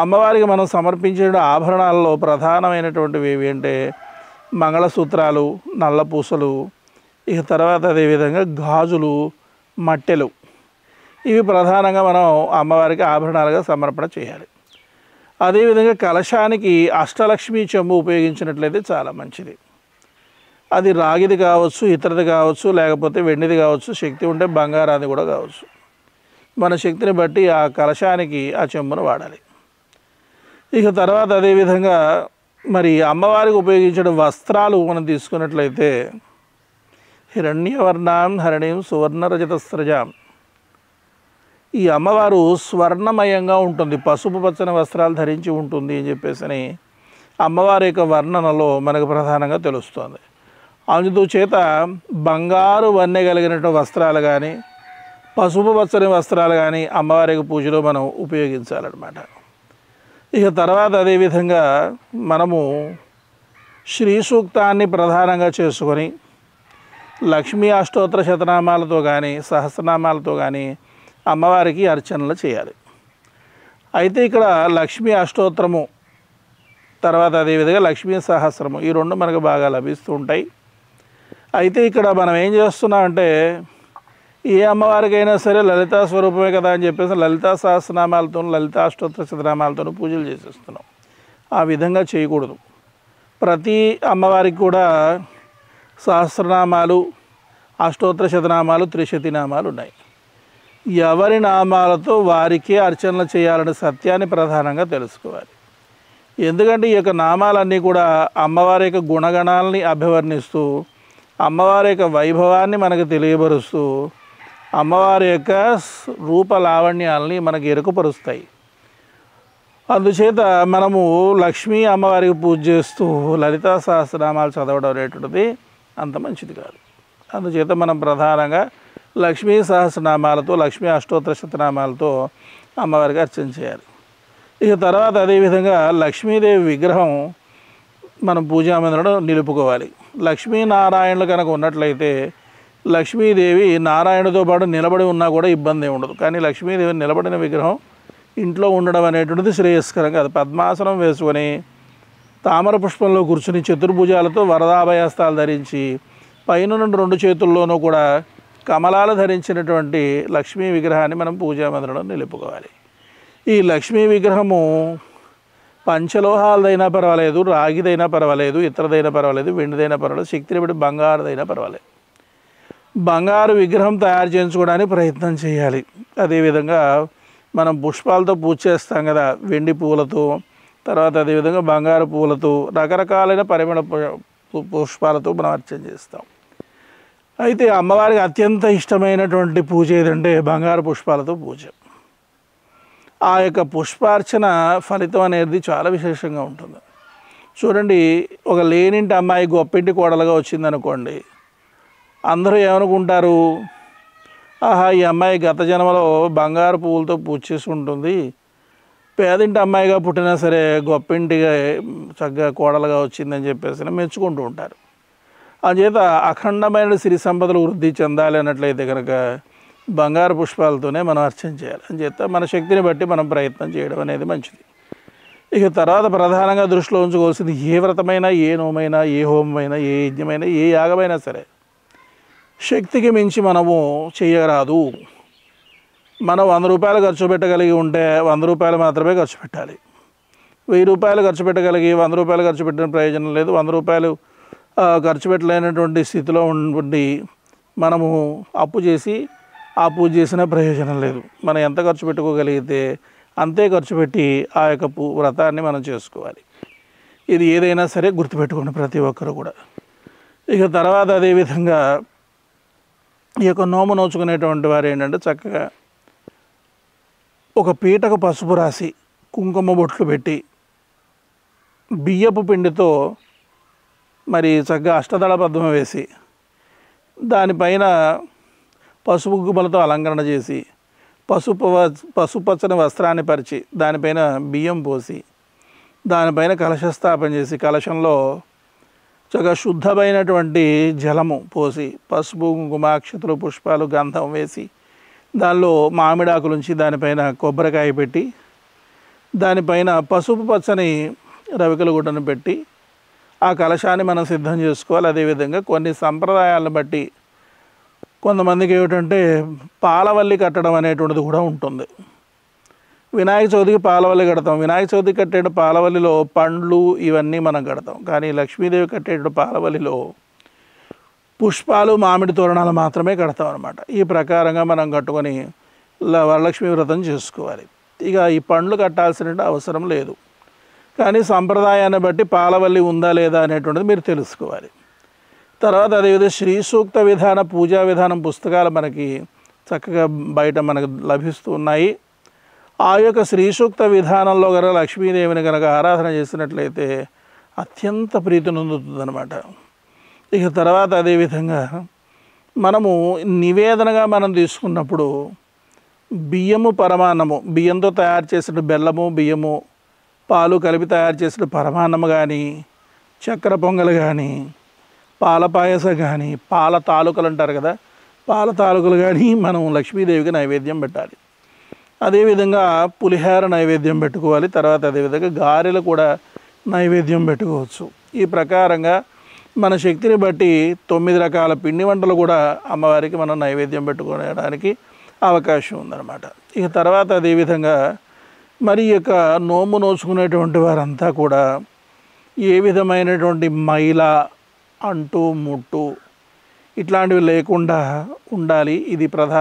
అమ్మవారికి మనం సమర్పించే ఆభరణాలలో ప్రధానమైనటువంటివి ఏవి అంటే మంగళసూత్రాలు నల్ల పూసలు ఇక తర్వాత అదేవిధంగా గాజులు మట్టెలు ఇవి ప్రధానంగా మనం అమ్మవారికి ఆభరణాలుగా సమర్పణ చేయాలి అదేవిధంగా కలశానికి అష్టలక్ష్మి చెంబు ఉపయోగించినట్లయితే చాలా మంచిది అది రాగిది కావచ్చు ఇతరది కావచ్చు లేకపోతే వెండిది కావచ్చు శక్తి ఉంటే బంగారాది కూడా కావచ్చు మన శక్తిని బట్టి ఆ కలశానికి ఆ చెంబును వాడాలి ఇక తర్వాత అదేవిధంగా మరి అమ్మవారికి ఉపయోగించిన వస్త్రాలు మనం తీసుకున్నట్లయితే హిరణ్యవర్ణాం హరణీం సువర్ణరజతస్త్రజాం ఈ అమ్మవారు స్వర్ణమయంగా ఉంటుంది పసుపు పచ్చని వస్త్రాలు ధరించి ఉంటుంది అని చెప్పేసి అమ్మవారి యొక్క వర్ణనలో మనకు ప్రధానంగా తెలుస్తుంది అందుచేత చేత బంగారు వన్నె కలిగినటువంటి వస్త్రాలు కానీ పసుపు పచ్చని వస్త్రాలు కానీ యొక్క పూజలో మనం ఉపయోగించాలన్నమాట ఇక తర్వాత అదేవిధంగా మనము శ్రీ సూక్తాన్ని ప్రధానంగా చేసుకొని లక్ష్మీ అష్టోత్తర శతనామాలతో కానీ సహస్రనామాలతో కానీ అమ్మవారికి అర్చనలు చేయాలి అయితే ఇక్కడ లక్ష్మీ అష్టోత్తరము తర్వాత అదేవిధంగా లక్ష్మీ సహస్రము ఈ రెండు మనకు బాగా లభిస్తూ ఉంటాయి అయితే ఇక్కడ మనం ఏం చేస్తున్నామంటే ఏ అమ్మవారికైనా సరే లలితా స్వరూపమే కదా అని చెప్పేసి లలితా సహస్రనామాలతో అష్టోత్తర శతనామాలతో పూజలు చేసేస్తున్నాం ఆ విధంగా చేయకూడదు ప్రతి అమ్మవారికి కూడా సహస్రనామాలు అష్టోత్తర శతనామాలు త్రిశతినామాలు ఉన్నాయి ఎవరి నామాలతో వారికే అర్చనలు చేయాలనే సత్యాన్ని ప్రధానంగా తెలుసుకోవాలి ఎందుకంటే ఈ యొక్క నామాలన్నీ కూడా అమ్మవారి యొక్క గుణగణాలని అభివర్ణిస్తూ అమ్మవారి యొక్క వైభవాన్ని మనకు తెలియబరుస్తూ అమ్మవారి యొక్క రూప లావణ్యాలని మనకు ఎరుకపరుస్తాయి అందుచేత మనము లక్ష్మీ అమ్మవారికి పూజ చేస్తూ లలితా సహస్రనామాలు చదవడం అనేటువంటిది అంత మంచిది కాదు అందుచేత మనం ప్రధానంగా లక్ష్మీ సహస్రనామాలతో లక్ష్మీ అష్టోత్తర శతనామాలతో అమ్మవారికి అర్చన చేయాలి ఇక తర్వాత అదేవిధంగా లక్ష్మీదేవి విగ్రహం మనం పూజామందిరంలో నిలుపుకోవాలి లక్ష్మీనారాయణులు కనుక ఉన్నట్లయితే లక్ష్మీదేవి నారాయణతో పాటు నిలబడి ఉన్నా కూడా ఇబ్బంది ఉండదు కానీ లక్ష్మీదేవి నిలబడిన విగ్రహం ఇంట్లో ఉండడం అనేటువంటిది శ్రేయస్కరం కాదు పద్మాసనం వేసుకొని తామర పుష్పంలో కూర్చుని చతుర్భుజాలతో వరదాభయాస్తాలు ధరించి పైన రెండు చేతుల్లోనూ కూడా కమలాలు ధరించినటువంటి లక్ష్మీ విగ్రహాన్ని మనం పూజా మందిరంలో నిలుపుకోవాలి ఈ లక్ష్మీ విగ్రహము పంచలోహాలదైనా పర్వాలేదు రాగిదైనా పర్వాలేదు ఇతరదైనా పర్వాలేదు వెండిదైనా పర్వాలేదు శక్తిని బట్టి బంగారుదైనా పర్వాలేదు బంగారు విగ్రహం తయారు చేయించుకోవడానికి ప్రయత్నం చేయాలి అదేవిధంగా మనం పుష్పాలతో పూజ చేస్తాం కదా వెండి పూలతో తర్వాత అదేవిధంగా బంగారు పూలతో రకరకాలైన పరిమళ పుష్పాలతో మనం అర్చన చేస్తాం అయితే అమ్మవారికి అత్యంత ఇష్టమైనటువంటి పూజ ఏదంటే బంగారు పుష్పాలతో పూజ ఆ యొక్క పుష్పార్చన ఫలితం అనేది చాలా విశేషంగా ఉంటుంది చూడండి ఒక లేనింటి అమ్మాయి గొప్పింటి కోడలుగా వచ్చిందనుకోండి అందరూ ఏమనుకుంటారు ఆహా ఈ అమ్మాయి గత జన్మలో బంగారు పువ్వులతో పూజ చేసి ఉంటుంది పేదింటి అమ్మాయిగా పుట్టినా సరే గొప్పింటిగా చక్కగా కోడలుగా వచ్చిందని చెప్పేసి మెచ్చుకుంటూ ఉంటారు చేత అఖండమైన సిరి సంపదలు వృద్ధి చెందాలి అన్నట్లయితే కనుక బంగారు పుష్పాలతోనే మనం అర్చన చేయాలి అంచేత మన శక్తిని బట్టి మనం ప్రయత్నం చేయడం అనేది మంచిది ఇక తర్వాత ప్రధానంగా దృష్టిలో ఉంచుకోవాల్సింది ఏ వ్రతమైనా ఏ నోమైనా ఏ హోమమైనా ఏ యజ్ఞమైనా ఏ యాగమైనా సరే శక్తికి మించి మనము చేయరాదు మనం వంద రూపాయలు ఖర్చు పెట్టగలిగి ఉంటే వంద రూపాయలు మాత్రమే ఖర్చు పెట్టాలి వెయ్యి రూపాయలు ఖర్చు పెట్టగలిగి వంద రూపాయలు ఖర్చు పెట్టిన ప్రయోజనం లేదు వంద రూపాయలు ఖర్చు పెట్టలేనటువంటి స్థితిలో ఉండి మనము అప్పు చేసి ఆ పూజ చేసిన ప్రయోజనం లేదు మనం ఎంత ఖర్చు పెట్టుకోగలిగితే అంతే ఖర్చు పెట్టి ఆ యొక్క వ్రతాన్ని మనం చేసుకోవాలి ఇది ఏదైనా సరే గుర్తుపెట్టుకోండి ప్రతి ఒక్కరు కూడా ఇక తర్వాత అదేవిధంగా ఈ యొక్క నోము నోచుకునేటువంటి వారు ఏంటంటే చక్కగా ఒక పీటకు పసుపు రాసి కుంకుమ బొట్లు పెట్టి బియ్యపు పిండితో మరి చక్కగా అష్టదళ పద్మం వేసి దానిపైన పసుపు గుమ్మలతో అలంకరణ చేసి పసుపు పసుపచ్చని వస్త్రాన్ని పరిచి దానిపైన బియ్యం పోసి దానిపైన కలశ స్థాపన చేసి కలశంలో చక్కగా శుద్ధమైనటువంటి జలము పోసి పసుపు కుంకుమ అక్షతలు పుష్పాలు గంధం వేసి దానిలో మామిడాకులుంచి దానిపైన కొబ్బరికాయ పెట్టి దానిపైన పసుపు పచ్చని రవికల గుడ్డను పెట్టి ఆ కలశాన్ని మనం సిద్ధం చేసుకోవాలి అదేవిధంగా కొన్ని సంప్రదాయాలను బట్టి కొంతమందికి ఏమిటంటే పాలవల్లి కట్టడం అనేటువంటిది కూడా ఉంటుంది వినాయక చవితికి పాలవల్లి కడతాం వినాయక చవితి కట్టేట పాలవల్లిలో పండ్లు ఇవన్నీ మనం కడతాం కానీ లక్ష్మీదేవి కట్టేటు పాలవల్లిలో పుష్పాలు మామిడి తోరణాలు మాత్రమే కడతాం అనమాట ఈ ప్రకారంగా మనం కట్టుకొని వరలక్ష్మి వ్రతం చేసుకోవాలి ఇక ఈ పండ్లు కట్టాల్సిన అవసరం లేదు కానీ సంప్రదాయాన్ని బట్టి పాలవల్లి ఉందా లేదా అనేటువంటిది మీరు తెలుసుకోవాలి తర్వాత అదేవిధంగా శ్రీ సూక్త విధాన పూజా విధానం పుస్తకాలు మనకి చక్కగా బయట మనకు లభిస్తూ ఉన్నాయి ఆ యొక్క శ్రీసూక్త విధానంలో గల లక్ష్మీదేవిని కనుక ఆరాధన చేసినట్లయితే అత్యంత ప్రీతి నొందుతుందనమాట ఇక తర్వాత అదేవిధంగా మనము నివేదనగా మనం తీసుకున్నప్పుడు బియ్యము పరమాన్నము బియ్యంతో తయారు చేసిన బెల్లము బియ్యము పాలు కలిపి తయారు చేసిన పరమాన్నము కానీ చక్కెర పొంగలు కానీ పాల పాయసం కానీ పాల తాలూకలు అంటారు కదా పాల తాలూకలు కానీ మనం లక్ష్మీదేవికి నైవేద్యం పెట్టాలి అదేవిధంగా పులిహేర నైవేద్యం పెట్టుకోవాలి తర్వాత అదేవిధంగా గారెలు కూడా నైవేద్యం పెట్టుకోవచ్చు ఈ ప్రకారంగా మన శక్తిని బట్టి తొమ్మిది రకాల పిండి వంటలు కూడా అమ్మవారికి మనం నైవేద్యం పెట్టుకోవడానికి అవకాశం ఉందన్నమాట ఇక తర్వాత అదేవిధంగా మరి యొక్క నోము నోచుకునేటువంటి వారంతా కూడా ఏ విధమైనటువంటి మైల అంటు ముట్టు ఇట్లాంటివి లేకుండా ఉండాలి ఇది ప్రధాన